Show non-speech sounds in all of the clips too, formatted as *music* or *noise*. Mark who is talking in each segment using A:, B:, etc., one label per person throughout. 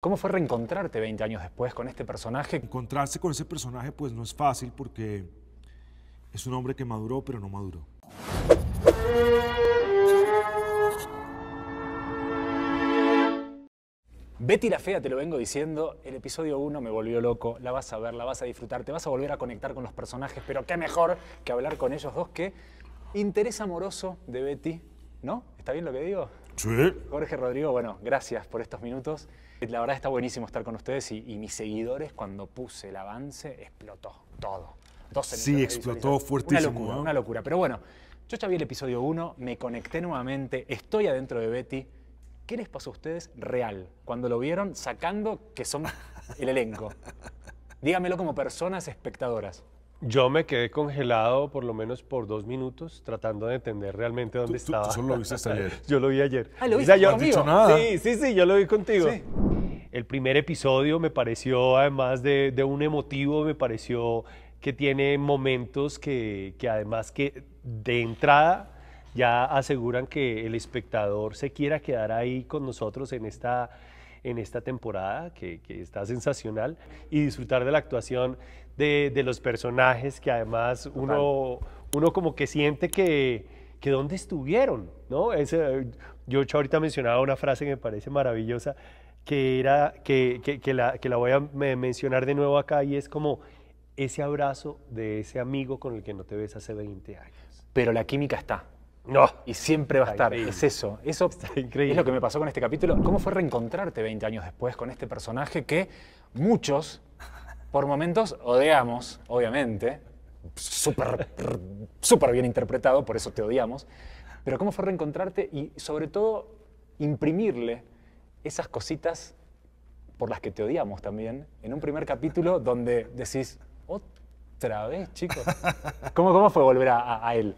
A: ¿Cómo fue reencontrarte 20 años después con este personaje? Encontrarse con ese personaje pues no es fácil porque es un hombre que maduró pero no maduró.
B: Betty la Fea, te lo vengo diciendo, el episodio 1 me volvió loco, la vas a ver, la vas a disfrutar, te vas a volver a conectar con los personajes, pero qué mejor que hablar con ellos dos que interés amoroso de Betty, ¿no? ¿Está bien lo que digo? Sí. Jorge Rodrigo, bueno, gracias por estos minutos. La verdad está buenísimo estar con ustedes y, mis seguidores cuando puse el avance explotó todo. 12 sí, explotó fuertísimo. Una locura, una locura. Pero bueno, yo ya vi el episodio 1, me conecté nuevamente, estoy adentro de Betty. ¿Qué les pasó a ustedes real cuando lo vieron sacando que son el elenco? *laughs* Dígamelo como personas espectadoras.
C: Yo me quedé congelado por lo menos por dos minutos tratando de entender realmente dónde estaba. Tú, solo lo viste ayer. *laughs* yo lo vi ayer. Ah, lo viste Dicho nada. Sí, sí, sí, yo lo vi contigo. El primer episodio me pareció, además de, un emotivo, me pareció que tiene momentos que, además que de entrada ya aseguran que el espectador se quiera quedar ahí con nosotros en esta, en esta temporada, que, está sensacional, y disfrutar de la actuación de, los personajes, que además uno, uno como que siente que, que dónde estuvieron, ¿no? Ese, yo ahorita mencionaba una frase que me parece maravillosa, que, era, que, que, la, que la voy a mencionar de nuevo acá y es como ese abrazo de ese amigo con el que no te ves hace 20 años. Pero la química está. No. Y siempre va a estar. Es eso.
B: Eso increíble. es lo que me pasó con este capítulo. ¿Cómo fue reencontrarte 20 años después con este personaje que muchos, por momentos, odiamos, obviamente? Súper, súper bien interpretado, por eso te odiamos. Pero ¿cómo fue reencontrarte y, sobre todo, imprimirle esas cositas por las que te odiamos también, en un primer capítulo donde decís, otra vez, chicos. *laughs* ¿Cómo, cómo fue volver a, él?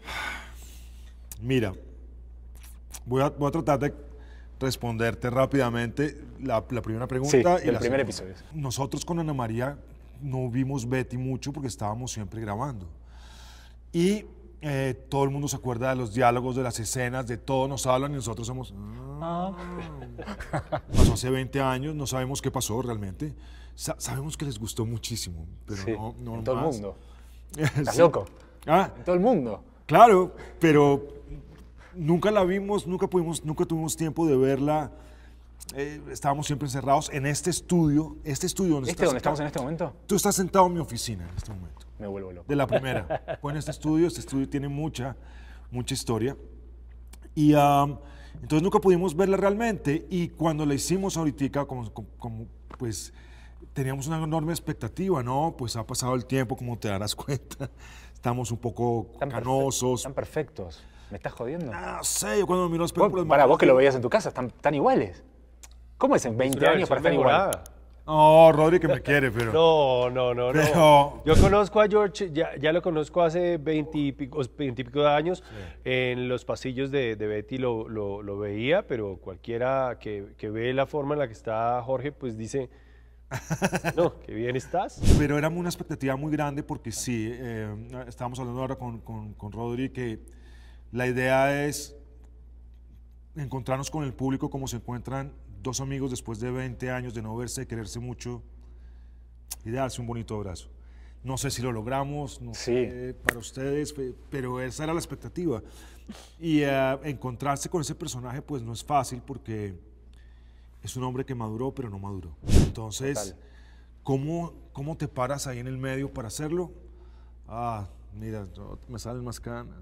B: Mira,
A: voy a, tratar de responderte rápidamente la, primera pregunta. Sí, y el primer episodio. Nosotros con Ana María no vimos Betty mucho porque estábamos siempre grabando. Y eh, todo el mundo se acuerda de los diálogos, de las escenas, de todo nos hablan y nosotros somos...
B: Ah. *laughs*
A: pasó hace 20 años, no sabemos qué pasó realmente. sabemos que les gustó muchísimo, pero no, no en todo el mundo. *laughs* ¿Estás loco? Ah. En todo el mundo. Claro, pero nunca la vimos, nunca, pudimos, nunca tuvimos tiempo de verla eh, estábamos siempre encerrados en este estudio, este estudio donde, ¿Este estamos en este momento. Tú estás sentado en mi oficina en este momento.
B: Me vuelvo loco. De la primera.
A: Bueno, *laughs* este estudio, este estudio tiene mucha, mucha historia. Y entonces nunca pudimos verla realmente. Y cuando la hicimos ahorita, como, como, pues teníamos una enorme expectativa, ¿no? Pues ha pasado el tiempo, como te darás *laughs* cuenta.
B: Estamos un poco canosos. Están perfectos. ¿Me estás jodiendo? Ah, no sé, yo cuando miro los Para vos que lo veías en tu casa, están tan iguales. ¿Cómo es en 20 años para
A: No, Rodri que me quiere, pero...
C: No, no, no, no. Yo conozco a George, ya, ya lo conozco hace 20 y pico, de años. En los pasillos de, Betty lo, veía, pero cualquiera que, que ve la forma en la que está Jorge, pues dice... *laughs* No, qué bien estás. Pero era una expectativa muy grande porque sí,
A: eh, estábamos hablando ahora con, con, con, Rodri que la idea es encontrarnos con el público como se encuentran dos amigos después de 20 años de no verse, de quererse mucho y de darse un bonito abrazo. No sé si lo logramos, no sé para ustedes, pero esa era la expectativa. Y eh, encontrarse con ese personaje pues no es fácil porque es un hombre que maduró, pero no maduró. Entonces, ¿cómo, ¿cómo, te paras ahí en el medio para hacerlo?
B: Ah, mira, me salen más canas.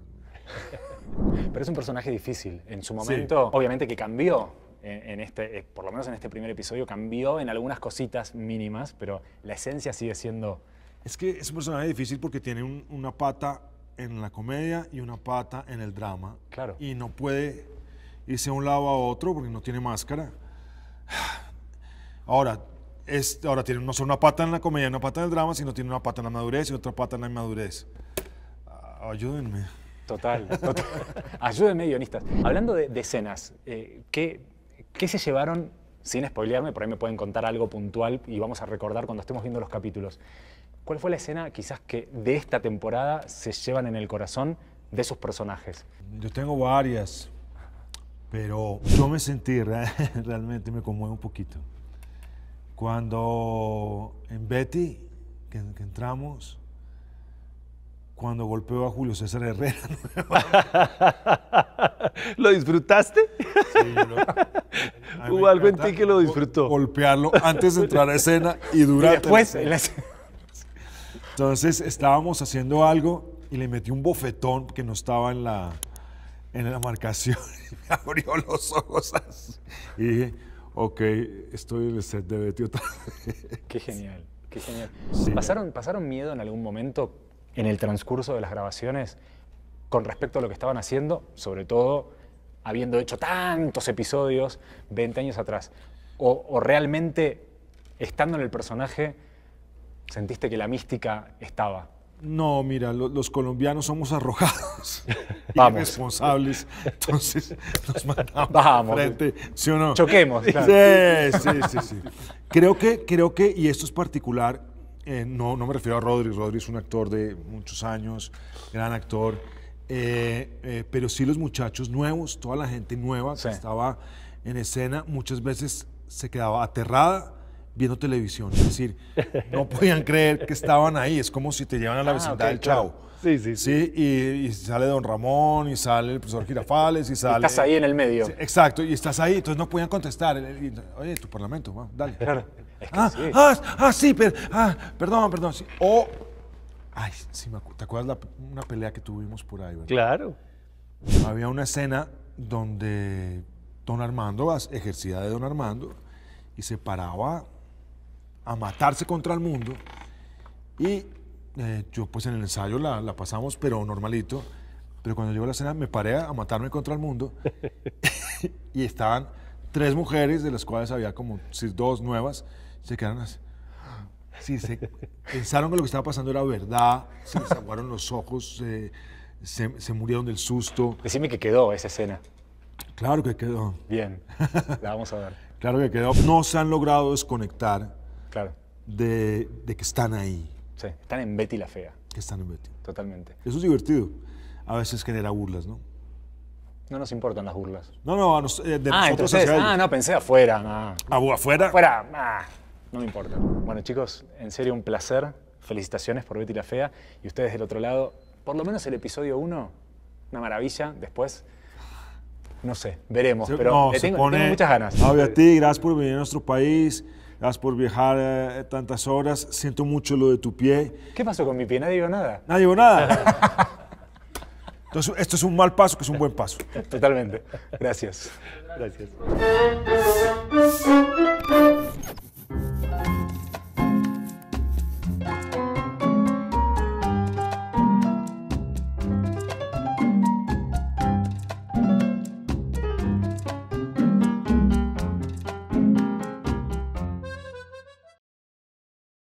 B: *laughs* Pero es un personaje difícil. En su momento, obviamente que cambió en este, eh, por lo menos en este primer episodio, cambió en algunas cositas mínimas, pero la esencia sigue siendo... Es que es un personaje difícil porque tiene
A: una pata en la comedia y una pata en el drama. Claro. Y no puede irse a un lado a otro porque no tiene máscara. Ahora, es, ahora tiene no solo una pata en la comedia, y una pata en el drama, sino tiene una pata en la madurez y otra pata en la inmadurez.
B: Ah, ayúdenme. Total, *laughs* Ayúdenme, guionistas. Hablando de, escenas, eh, ¿qué, ¿Qué se llevaron, sin spoilearme, por ahí me pueden contar algo puntual y vamos a recordar cuando estemos viendo los capítulos? ¿Cuál fue la escena quizás que de esta temporada se llevan en el corazón de sus personajes? Yo tengo varias,
A: pero yo me sentí, *laughs* realmente me conmueve un poquito. Cuando en Betty, que, que entramos, cuando golpeó a Julio César Herrera. *laughs* ¿Lo disfrutaste? Sí, lo, *laughs* Hubo algo en ti que lo disfrutó. Golpearlo antes de entrar a escena y durante. Después, la escena. Entonces estábamos haciendo algo y le metí un bofetón que no estaba en la, en la marcación. *laughs* Y
B: me abrió los ojos
A: Y dije, ok, estoy en el set de Betty
B: otra vez. Qué genial, qué genial. ¿Pasaron miedo en algún momento en el transcurso de las grabaciones con respecto a lo que estaban haciendo, sobre todo habiendo hecho tantos episodios 20 años atrás? o, realmente estando en el personaje sentiste que la mística estaba?
A: No, mira, los colombianos somos arrojados *laughs* Vamos. Entonces nos mandamos frente, ¿sí o Choquemos. Sí, sí, sí, Creo que, creo que, y esto es particular, eh, no, me refiero a Rodríguez Rodríguez es un actor de muchos años, gran actor. Eh, eh, pero sí los muchachos nuevos, toda la gente nueva que estaba en escena, muchas veces se quedaba aterrada viendo televisión. Es decir, no podían creer que estaban ahí. Es como si te llevan a la ah, vecindad del Chavo. Sí, sí, sí. y, sale Don Ramón, y sale el profesor Girafales, y sale... estás ahí en el medio. exacto, y estás ahí, entonces no podían contestar. Oye, tu parlamento, dale. ah, sí. Ah, ah, sí, ah, perdón, perdón. O, ay, sí, me acu ¿te acuerdas la, una pelea que tuvimos por ahí? Claro. Había una escena donde Don Armando, ejercía de Don Armando, y se paraba a matarse contra el mundo. Y eh, yo pues en el ensayo la, pasamos, pero normalito. Pero cuando llegó la escena me paré a matarme contra el mundo *laughs* y estaban tres mujeres, de las cuales había como dos nuevas, se quedaron así. se pensaron que lo que estaba pasando era verdad, se les los ojos, se, se, murieron del susto. Decime
B: que quedó esa escena.
A: Claro que quedó.
B: Bien, *laughs* la vamos a ver.
A: claro que quedó. No se han logrado desconectar Claro. De, de, que están ahí.
B: Sí, están en Betty la Fea. Que están en Betty. Totalmente.
A: Eso es divertido. A veces genera burlas, ¿no?
B: No nos importan las burlas. No, no, eh, de ah, entonces, Ah, no, pensé afuera. ¿Ah, ¿Afuera? Fuera. Ah, no me importa. Bueno, chicos, en serio un placer. Felicitaciones por Betty la Fea. Y ustedes del otro lado, por lo menos el episodio 1, una maravilla. Después, no sé, veremos. pero le tengo, muchas ganas. a
A: ti, gracias por venir a nuestro país. Gracias por viajar eh, tantas horas. Siento mucho lo de tu pie.
B: ¿Qué pasó con mi pie? Nadie dijo nada.
A: Nadie dijo nada. *laughs* Entonces, esto es un mal paso que es un buen paso.
B: Totalmente. Gracias. Gracias.